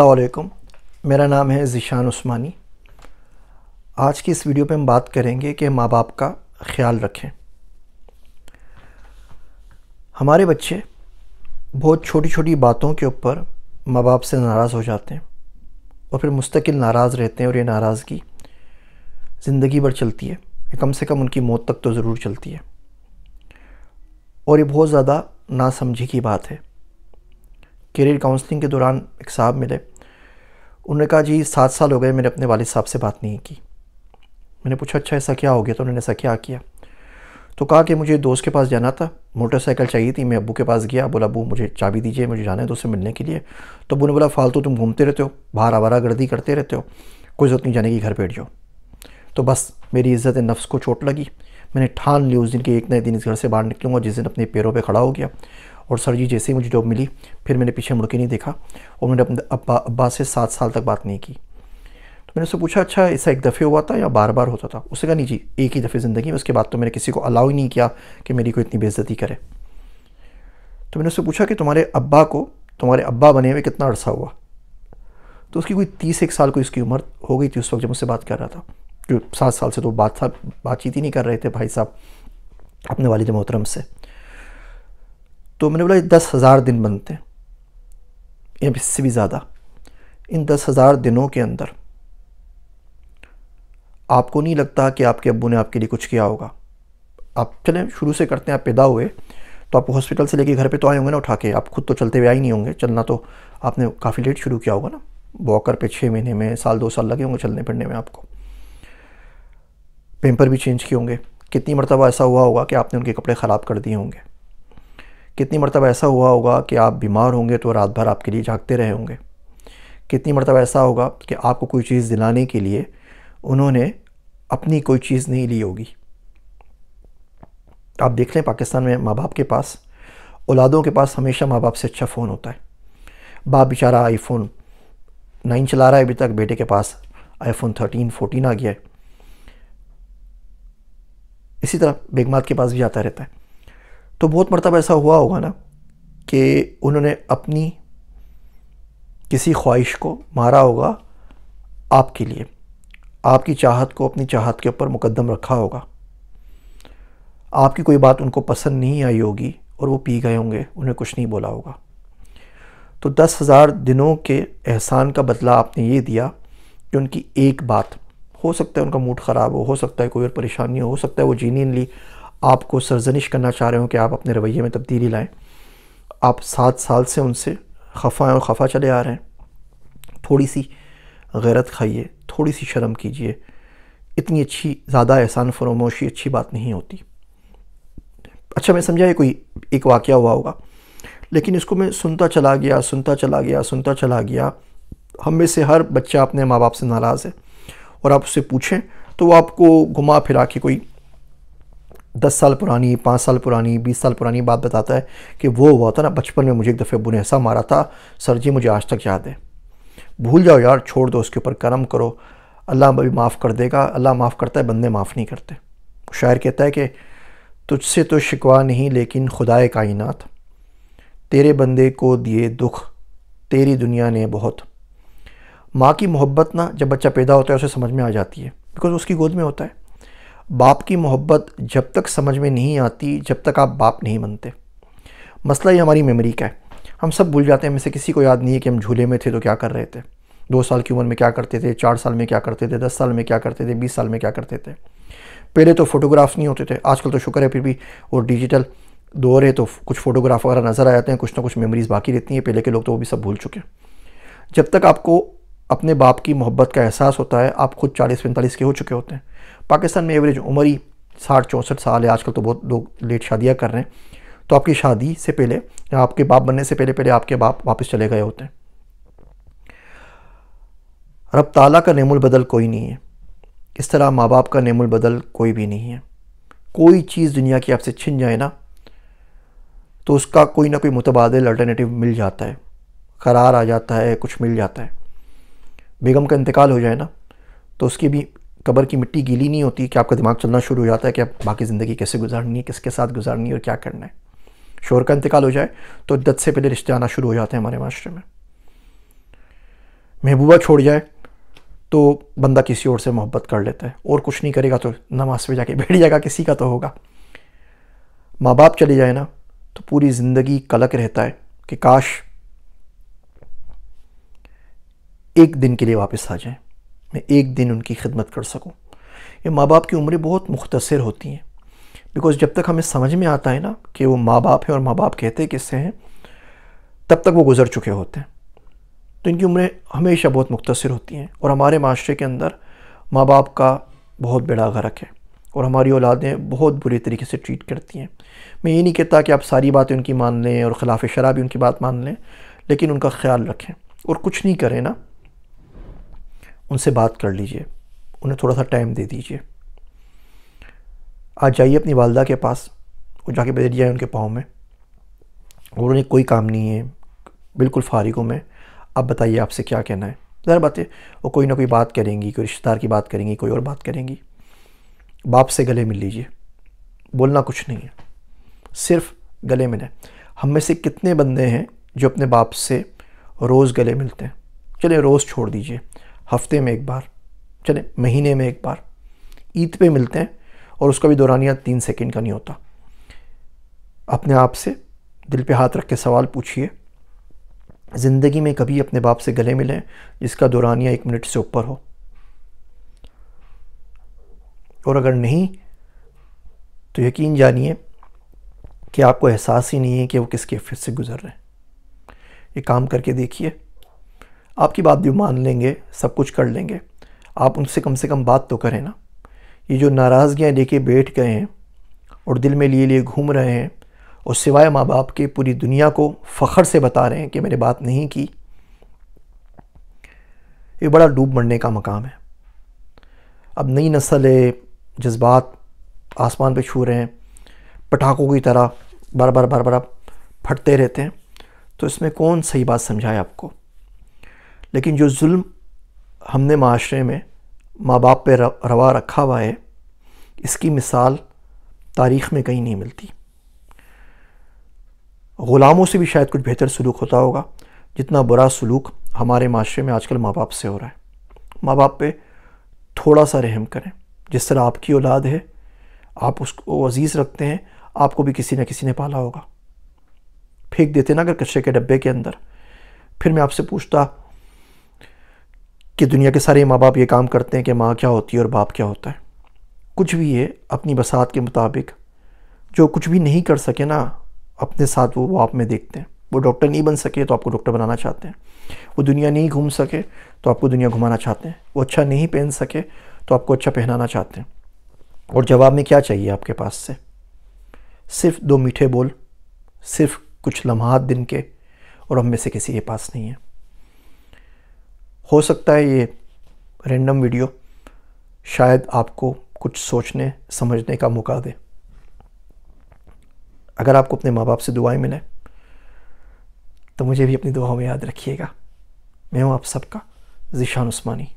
असलकुम मेरा नाम है ज़िशान उस्मानी आज की इस वीडियो पे हम बात करेंगे कि माँ बाप का ख्याल रखें हमारे बच्चे बहुत छोटी छोटी बातों के ऊपर माँ बाप से नाराज़ हो जाते हैं और फिर मुस्तकिल नाराज़ रहते हैं और ये नाराज़गी ज़िंदगी भर चलती है या कम से कम उनकी मौत तक तो ज़रूर चलती है और ये बहुत ज़्यादा नासमझी की बात है करियर काउंसलिंग के दौरान एक साहब मिले उन्होंने कहा जी सात साल हो गए मैंने अपने वालिद साहब से बात नहीं की मैंने पूछा अच्छा ऐसा क्या हो गया तो उन्होंने ऐसा क्या किया तो कहा कि मुझे दोस्त के पास जाना था मोटरसाइकिल चाहिए थी मैं अबू के पास गया बोला अबू मुझे चाबी दीजिए मुझे जाना है दोस्त से मिलने के लिए तो अबू ने बोला फालतू तुम घूमते रहते हो बाहर आवारा गर्दी करते रहते हो कोई ज़रूरत नहीं जाने की घर बैठ जाओ तो बस मेरी इज़्ज़त नफ्स को चोट लगी मैंने ठान ली उस दिन के एक नए दिन इस घर से बाहर निकलूँगा जिस दिन अपने पैरों पर खड़ा हो गया और सर जी जैसे ही मुझे जॉब मिली फिर मैंने पीछे मुड़ के नहीं देखा और मैंने अपने अब्बा अब्बा से सात साल तक बात नहीं की तो मैंने उससे पूछा अच्छा ऐसा एक दफ़े हुआ था या बार बार होता था उसने कहा नहीं जी एक ही दफ़े ज़िंदगी में उसके बाद तो मैंने किसी को अलाउ ही नहीं किया कि मेरी कोई इतनी बेज़ती करे तो मैंने उससे पूछा कि तुम्हारे अब्बा को तुम्हारे अब्बा बने हुए कितना अरसा हुआ तो उसकी कोई तीस एक साल कोई इसकी उम्र हो गई थी उस वक्त जब मुझसे बात कर रहा था जो सात साल से तो बात था बातचीत ही नहीं कर रहे थे भाई साहब अपने वालद मोहतरम से तो मैंने बोला दस हज़ार दिन बनते हैं या इससे भी ज़्यादा इन दस हज़ार दिनों के अंदर आपको नहीं लगता कि आपके अबू ने आपके लिए कुछ किया होगा आप चलें शुरू से करते हैं आप पैदा हुए तो आप हॉस्पिटल से लेके घर पे तो आए होंगे ना उठा के आप खुद तो चलते हुए आए नहीं होंगे चलना तो आपने काफ़ी लेट शुरू किया होगा ना वॉकर पे छः महीने में साल दो साल लगे होंगे चलने फिरने में आपको पेम्पर भी चेंज किए होंगे कितनी मरतबा ऐसा हुआ होगा कि आपने उनके कपड़े ख़राब कर दिए होंगे कितनी मरतब ऐसा हुआ होगा कि आप बीमार होंगे तो रात भर आपके लिए जागते रहे होंगे कितनी मरतब ऐसा होगा कि आपको कोई चीज़ दिलाने के लिए उन्होंने अपनी कोई चीज़ नहीं ली होगी आप देख लें पाकिस्तान में माँ बाप के पास औलादों के पास हमेशा माँ बाप से अच्छा फ़ोन होता है बाप बेचारा आईफोन नाइन चला रहा है अभी तक बेटे के पास आईफोन थर्टीन फोर्टीन आ गया है इसी तरह बेगमात के पास भी आता रहता है तो बहुत मरतब ऐसा हुआ होगा ना कि उन्होंने अपनी किसी ख्वाहिश को मारा होगा आपके लिए आपकी चाहत को अपनी चाहत के ऊपर मुकदम रखा होगा आपकी कोई बात उनको पसंद नहीं आई होगी और वो पी गए होंगे उन्हें कुछ नहीं बोला होगा तो दस हज़ार दिनों के एहसान का बदला आपने ये दिया कि उनकी एक बात हो सकता है उनका मूड ख़राब हो हो सकता है कोई और परेशानी हो हो सकता है वो जीनी ली आपको सरजनिश करना चाह रहे हो कि आप अपने रवैये में तब्दीली लाएं आप सात साल से उनसे खफा हैं और खफा चले आ रहे हैं थोड़ी सी गैरत खाइए थोड़ी सी शर्म कीजिए इतनी अच्छी ज़्यादा एहसान फरामोशी अच्छी बात नहीं होती अच्छा मैं समझा ये कोई एक वाक़ हुआ होगा लेकिन इसको मैं सुनता चला गया सुनता चला गया सुनता चला गया हम में से हर बच्चा अपने माँ बाप से नाराज़ है और आप उससे पूछें तो वो आपको घुमा फिरा के कोई दस साल पुरानी पाँच साल पुरानी बीस साल पुरानी बात बताता है कि वो हुआ था ना बचपन में मुझे एक दफ़े बुन ऐसा मारा था सर जी मुझे आज तक याद है भूल जाओ यार छोड़ दो उसके ऊपर करम करो अल्लाह भी माफ़ कर देगा अल्लाह माफ़ करता है बंदे माफ़ नहीं करते शायर कहता है कि तुझसे तो शिकवा नहीं लेकिन खुदाए कायनात तेरे बंदे को दिए दुख तेरी दुनिया ने बहुत माँ की मोहब्बत ना जब बच्चा पैदा होता है उसे समझ में आ जाती है बिकॉज़ उसकी गोद में होता है बाप की मोहब्बत जब तक समझ में नहीं आती जब तक आप बाप नहीं बनते मसला ये हमारी मेमोरी का है हम सब भूल जाते हैं हमें किसी को याद नहीं है कि हम झूले में थे तो क्या कर रहे थे दो साल की उम्र में क्या करते थे चार साल में क्या करते थे दस साल में क्या करते थे बीस साल में क्या करते थे पहले तो फ़ोटोग्राफ नहीं होते थे आजकल तो शुक्र है फिर भी और डिजिटल दौर है तो कुछ फ़ोटोग्राफ वगैरह नज़र आ जाते हैं कुछ ना कुछ मेमोरीज़ बाकी रहती हैं पहले के लोग तो वो भी सब भूल चुके हैं जब तक आपको अपने बाप की मोहब्बत का एहसास होता है आप खुद चालीस पैंतालीस के हो चुके होते हैं पाकिस्तान में एवरेज उम्र ही साठ चौंसठ साल है आजकल तो बहुत लोग लेट शादियाँ कर रहे हैं तो आपकी शादी से पहले या आपके बाप बनने से पहले पहले आपके बाप वापस चले गए होते हैं रब ताला का नेमुल बदल कोई नहीं है इस तरह माँ बाप का नेमुल बदल कोई भी नहीं है कोई चीज़ दुनिया की आपसे छिन जाए ना तो उसका कोई ना कोई मुतबादल अल्टरनेटिव मिल जाता है करार आ जाता है कुछ मिल जाता है बेगम का इंतकाल हो जाए ना तो उसकी भी कबर की मिट्टी गीली नहीं होती कि आपका दिमाग चलना शुरू हो जाता है कि आप बाकी ज़िंदगी कैसे गुजारनी है किसके साथ गुजारनी है और क्या करना है शोर का इंतकाल हो जाए तो इद्दत से पहले रिश्ते आना शुरू हो जाते हैं हमारे माशरे में महबूबा छोड़ जाए तो बंदा किसी और से मोहब्बत कर लेता है और कुछ नहीं करेगा तो नमाज पे जाके बैठ जाएगा किसी का तो होगा माँ बाप चले जाए ना तो पूरी ज़िंदगी कलक रहता है कि काश एक दिन के लिए वापस आ जाए मैं एक दिन उनकी खिदमत कर सकूँ ये माँ बाप की उम्रें बहुत मुख्तर होती हैं बिकॉज़ जब तक हमें समझ में आता है ना कि वो माँ बाप हैं और माँ बाप कहते किससे हैं तब तक वो गुज़र चुके होते हैं तो इनकी उम्रें हमेशा बहुत मुख्तर होती हैं और हमारे माशरे के अंदर माँ बाप का बहुत बड़ा गरक है और हमारी औलादें बहुत बुरे तरीके से ट्रीट करती हैं मैं ये नहीं कहता कि आप सारी बातें उनकी मान लें और ख़िलाफ़ शराब भी उनकी बात मान लें लेकिन उनका ख्याल रखें और कुछ नहीं करें ना उनसे बात कर लीजिए उन्हें थोड़ा सा टाइम दे दीजिए आज जाइए अपनी वालदा के पास वो जाके बैठ जाए उनके पाँव में और उन्हें कोई काम नहीं है बिल्कुल फारिग हूँ मैं अब बताइए आपसे क्या कहना है ज़हर बात है वो कोई ना कोई बात करेंगी कोई रिश्तेदार की बात करेंगी कोई और बात करेंगी बाप से गले मिल लीजिए बोलना कुछ नहीं है सिर्फ गले मिले हम में से कितने बंदे हैं जो अपने बाप से रोज़ गले मिलते हैं चलिए रोज़ छोड़ दीजिए हफ्ते में एक बार चले महीने में एक बार ईद पे मिलते हैं और उसका भी दौरानिया तीन सेकंड का नहीं होता अपने आप से दिल पे हाथ रख के सवाल पूछिए ज़िंदगी में कभी अपने बाप से गले मिलें जिसका दौरानिया एक मिनट से ऊपर हो और अगर नहीं तो यकीन जानिए कि आपको एहसास ही नहीं है कि वो किस कैफियत से गुज़र रहे हैं ये काम करके देखिए आपकी बात भी मान लेंगे सब कुछ कर लेंगे आप उनसे कम से कम बात तो करें ना ये जो नाराज़गियाँ लेके बैठ गए हैं और दिल में लिए लिए घूम रहे हैं और सिवाय माँ बाप के पूरी दुनिया को फ़ख्र से बता रहे हैं कि मैंने बात नहीं की ये बड़ा डूब मरने का मकाम है अब नई नस्ल है जज्बात आसमान पे छू रहे हैं पटाखों की तरह बार बार बार बार फटते रहते हैं तो इसमें कौन सही बात समझाए आपको लेकिन जो जुल्म हमने माशरे में माँ बाप पे रवा रखा हुआ है इसकी मिसाल तारीख़ में कहीं नहीं मिलती ग़ुलामों से भी शायद कुछ बेहतर सलूक होता होगा जितना बुरा सलूक हमारे माशरे में आजकल माँ बाप से हो रहा है माँ बाप पे थोड़ा सा रहम करें जिस तरह आपकी औलाद है आप उसको अजीज़ रखते हैं आपको भी किसी न किसी ने पाला होगा फेंक देते ना अगर कचरे के डब्बे के अंदर फिर मैं आपसे पूछता कि दुनिया के सारे माँ बाप ये काम करते हैं कि माँ क्या होती है और बाप क्या होता है कुछ भी ये अपनी बसात के मुताबिक जो कुछ भी नहीं कर सके ना अपने साथ वो, वो आप में देखते हैं वो डॉक्टर नहीं बन सके तो आपको डॉक्टर बनाना चाहते हैं वो दुनिया नहीं घूम सके तो आपको दुनिया घुमाना चाहते हैं वो अच्छा नहीं पहन सके तो आपको अच्छा पहनाना चाहते हैं और जवाब में क्या चाहिए आपके पास से सिर्फ दो मीठे बोल सिर्फ कुछ लम्हात दिन के और हम में से किसी के पास नहीं है हो सकता है ये रेंडम वीडियो शायद आपको कुछ सोचने समझने का मौका दे अगर आपको अपने माँ बाप से दुआएं मिलें तो मुझे भी अपनी दुआओं में याद रखिएगा मैं हूँ आप सबका जिशान उस्मानी